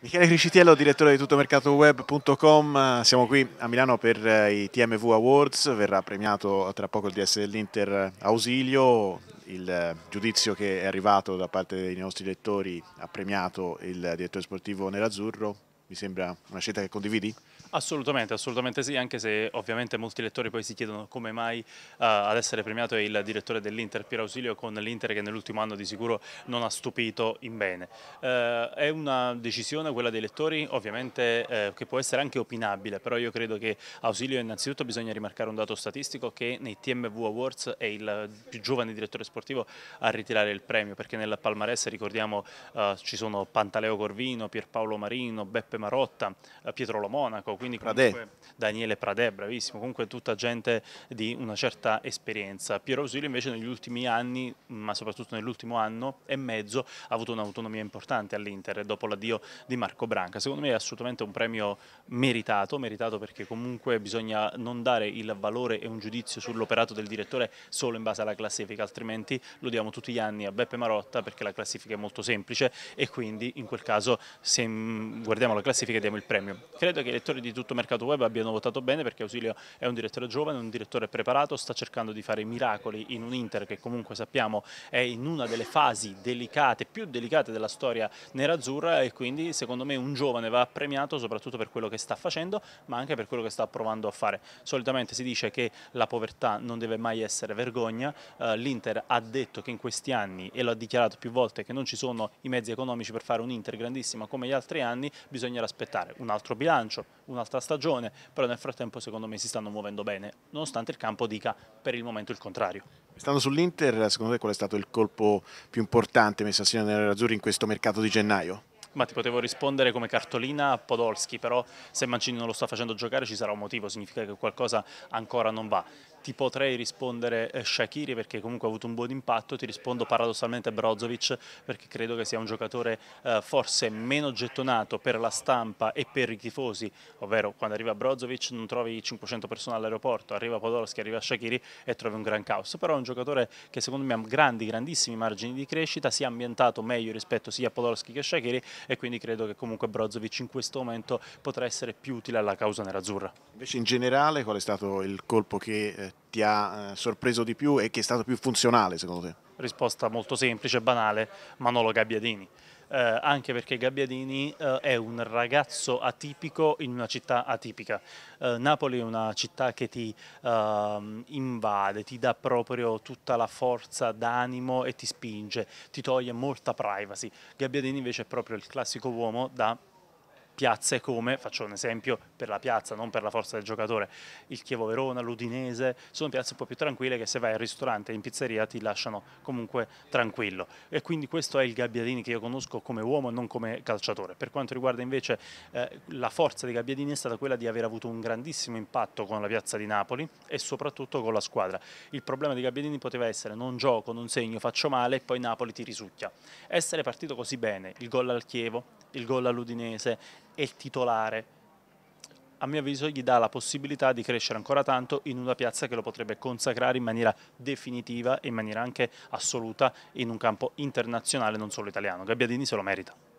Michele Criscitiello, direttore di tuttomercatoweb.com, siamo qui a Milano per eh, i TMV Awards, verrà premiato tra poco il DS dell'Inter eh, Ausilio, il eh, giudizio che è arrivato da parte dei nostri lettori ha premiato il direttore sportivo Nerazzurro, mi sembra una scelta che condividi? Assolutamente, assolutamente sì, anche se ovviamente molti lettori poi si chiedono come mai uh, ad essere premiato è il direttore dell'Inter Piero Ausilio con l'Inter che nell'ultimo anno di sicuro non ha stupito in bene. Uh, è una decisione quella dei lettori ovviamente uh, che può essere anche opinabile, però io credo che Ausilio innanzitutto bisogna rimarcare un dato statistico che nei TMV Awards è il più giovane direttore sportivo a ritirare il premio perché nel palmarès ricordiamo ci sono Pantaleo Corvino, Pierpaolo Marino, Beppe Giuseppe Marotta, eh, Pietro Lomonaco, quindi comunque Pradè. Daniele Pradè, bravissimo, comunque tutta gente di una certa esperienza. Piero Ausilio invece negli ultimi anni, ma soprattutto nell'ultimo anno e mezzo, ha avuto un'autonomia importante all'Inter dopo l'addio di Marco Branca. Secondo me è assolutamente un premio meritato, meritato perché comunque bisogna non dare il valore e un giudizio sull'operato del direttore solo in base alla classifica, altrimenti lo diamo tutti gli anni a Beppe Marotta perché la classifica è molto semplice e quindi in quel caso se mm, guardiamo la classifica classifica diamo il premio. Credo che i lettori di tutto mercato web abbiano votato bene perché Ausilio è un direttore giovane, un direttore preparato, sta cercando di fare miracoli in un Inter che comunque sappiamo è in una delle fasi delicate, più delicate della storia nerazzurra e quindi secondo me un giovane va premiato soprattutto per quello che sta facendo ma anche per quello che sta provando a fare. Solitamente si dice che la povertà non deve mai essere vergogna, eh, l'Inter ha detto che in questi anni e lo ha dichiarato più volte che non ci sono i mezzi economici per fare un Inter grandissimo come gli altri anni, bisogna bisognerà aspettare un altro bilancio, un'altra stagione, però nel frattempo secondo me si stanno muovendo bene, nonostante il campo dica per il momento il contrario. Stando sull'Inter, secondo te qual è stato il colpo più importante messo a assieme nelle Azzurri in questo mercato di gennaio? Ma ti potevo rispondere come cartolina a Podolski, però se Mancini non lo sta facendo giocare ci sarà un motivo, significa che qualcosa ancora non va ti potrei rispondere eh, Shakiri perché comunque ha avuto un buon impatto, ti rispondo paradossalmente Brozovic perché credo che sia un giocatore eh, forse meno gettonato per la stampa e per i tifosi, ovvero quando arriva Brozovic non trovi 500 persone all'aeroporto, arriva Podolski, arriva Shakiri e trovi un gran caos, però è un giocatore che secondo me ha grandi, grandissimi margini di crescita, si è ambientato meglio rispetto sia a Podolski che a Shakiri e quindi credo che comunque Brozovic in questo momento potrà essere più utile alla causa nerazzurra. Invece in generale qual è stato il colpo che eh, ti ha eh, sorpreso di più e che è stato più funzionale secondo te? Risposta molto semplice, banale, Manolo Gabbiadini. Eh, anche perché Gabbiadini eh, è un ragazzo atipico in una città atipica. Eh, Napoli è una città che ti ehm, invade, ti dà proprio tutta la forza d'animo e ti spinge, ti toglie molta privacy. Gabbiadini invece è proprio il classico uomo da piazze come, faccio un esempio per la piazza, non per la forza del giocatore, il Chievo Verona, l'Udinese, sono piazze un po' più tranquille che se vai al ristorante, in pizzeria ti lasciano comunque tranquillo. E quindi questo è il Gabbiadini che io conosco come uomo e non come calciatore. Per quanto riguarda invece eh, la forza di Gabbiadini è stata quella di aver avuto un grandissimo impatto con la piazza di Napoli e soprattutto con la squadra. Il problema di Gabbiadini poteva essere non gioco, non segno, faccio male e poi Napoli ti risucchia. Essere partito così bene, il gol al Chievo, il gol all'Udinese, è il titolare. A mio avviso gli dà la possibilità di crescere ancora tanto in una piazza che lo potrebbe consacrare in maniera definitiva e in maniera anche assoluta in un campo internazionale, non solo italiano. Gabbiadini se lo merita.